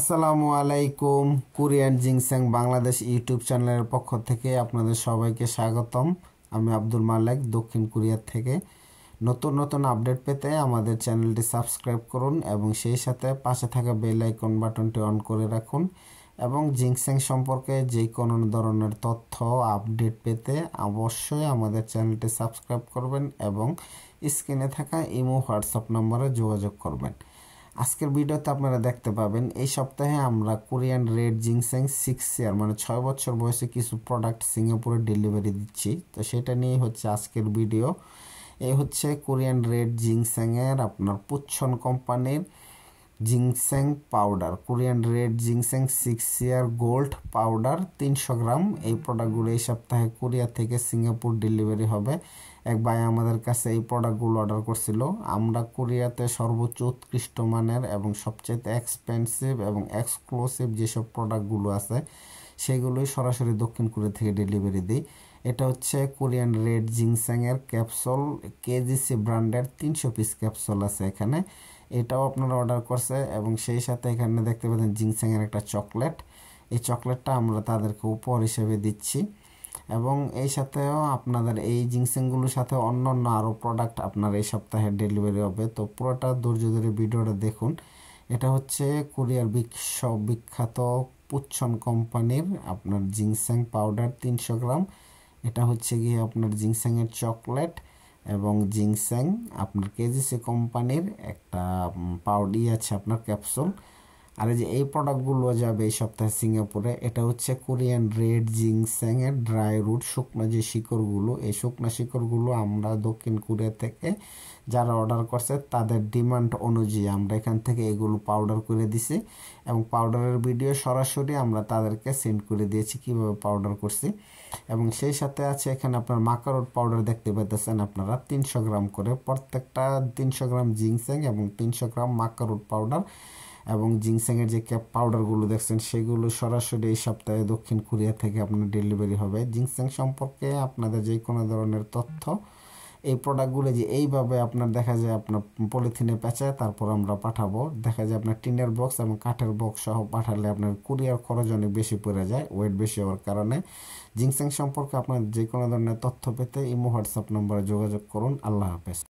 আসসালামু আলাইকুম Korean জিংস্যাং Bangladesh YouTube চ্যানেলের পক্ষ থেকে আপনাদের সবাইকে স্বাগতম আমি আব্দুল মালিক দক্ষিণ কোরিয়ার থেকে নতুন নতুন আপডেট পেতে আমাদের চ্যানেলটি সাবস্ক্রাইব করুন এবং সেই সাথে পাশে থাকা বেল আইকন বাটনটি অন করে রাখুন এবং জিংস্যাং সম্পর্কে যে কোনো ধরনের তথ্য আপডেট পেতে অবশ্যই আমাদের চ্যানেলটি সাবস্ক্রাইব করবেন এবং স্ক্রিনে থাকা ইমো হোয়াটসঅ্যাপ নম্বরে যোগাযোগ করবেন আজকের ভিডিওতে আপনারা দেখতে পাবেন এই সপ্তাহে আমরা Korean red ginseng six year মানে ছয় বছর বয়সে কিছু প্রোডাক্ট সিঙ্গাপুরে ডেলিভারি দিচ্ছি তো সেটা নিয়েই হচ্ছে আজকের ভিডিও এই হচ্ছে কোরিয়ান রেড জিংসেংয়ের আপনার পুচ্ছন কোম্পানির ginseng powder Korean red ginseng six year gold powder তিনশো গ্রাম এই প্রোডাক্টগুলো এই সপ্তাহে কোরিয়া থেকে সিঙ্গাপুর ডেলিভারি হবে এক ভাই আমাদের কাছে এই প্রোডাক্টগুলো অর্ডার করছিল আমরা কোরিয়াতে সর্বোচ্চ উৎকৃষ্ট মানের এবং সবচেয়ে এক্সপেন্সিভ এবং এক্সক্লুসিভ যেসব প্রোডাক্টগুলো আছে সেগুলোই সরাসরি দক্ষিণ কোরিয়া থেকে ডেলিভারি দিই এটা হচ্ছে কোরিয়ান রেড জিংস্যাংয়ের ক্যাপসুল কেজিসি ব্র্যান্ডের তিনশো পিস ক্যাপসুল আছে এখানে এটাও আপনারা অর্ডার করছে এবং সেই সাথে এখানে দেখতে পাচ্ছেন জিংসাংয়ের একটা চকলেট এই চকলেটটা আমরা তাদেরকে উপহার হিসেবে দিচ্ছি এবং এই সাথেও আপনাদের এই জিংসিংগুলোর সাথে অন্য অন্য আরও প্রোডাক্ট আপনার এই সপ্তাহে ডেলিভারি হবে তো পুরোটা ধৈর্য ধরে ভিডিওটা দেখুন এটা হচ্ছে কোরিয়ার বিশ্ব বিখ্যাত পুচ্ছন কোম্পানির আপনার জিংস্যাং পাউডার তিনশো গ্রাম এটা হচ্ছে গিয়ে আপনার জিংস্যাংয়ের চকলেট এবং জিংস্যাং আপনার কেজিসি কোম্পানির একটা পাউডি আছে আপনার ক্যাপসুল আর এই যে এই প্রোডাক্টগুলো যাবে এই সপ্তাহে সিঙ্গাপুরে এটা হচ্ছে কোরিয়ান রেড জিংস্যাংয়ের ড্রাই রুট শুকনো যে শিকড়গুলো এই শুকনো শিকড়গুলো আমরা দক্ষিণ কোরিয়া থেকে যারা অর্ডার করছে তাদের ডিমান্ড অনুযায়ী আমরা এখান থেকে এগুলো পাউডার করে দিছি এবং পাউডারের ভিডিও সরাসরি আমরা তাদেরকে সেন্ড করে দিয়েছি কিভাবে পাউডার করছি এবং সেই সাথে আছে এখানে আপনার মাকারোট পাউডার দেখতে পেতেছেন আপনারা তিনশো গ্রাম করে প্রত্যেকটা তিনশো গ্রাম জিংসেং এবং তিনশো গ্রাম মাকারোট পাউডার এবং জিংস্যাংয়ের যে ক্যাপ পাউডারগুলো দেখছেন সেগুলো সরাসরি এই সপ্তাহে দক্ষিণ কোরিয়া থেকে আপনার ডেলিভারি হবে জিংস্যাং সম্পর্কে আপনাদের যে কোনো ধরনের তথ্য এই প্রোডাক্টগুলো যে এইভাবে আপনার দেখা যায় আপনার পলিথিনে পেঁচায় তারপর আমরা পাঠাবো দেখা যায় আপনার টিনের বক্স এবং কাঠের বক্স সহ পাঠালে আপনার কুরিয়ার খরচ অনেক বেশি পড়ে যায় ওয়েট বেশি হওয়ার কারণে জিংস্যাং সম্পর্কে আপনার যে কোনো ধরনের তথ্য পেতে ইমো হোয়াটসঅ্যাপ নম্বরে যোগাযোগ করুন আল্লাহ হাফেজ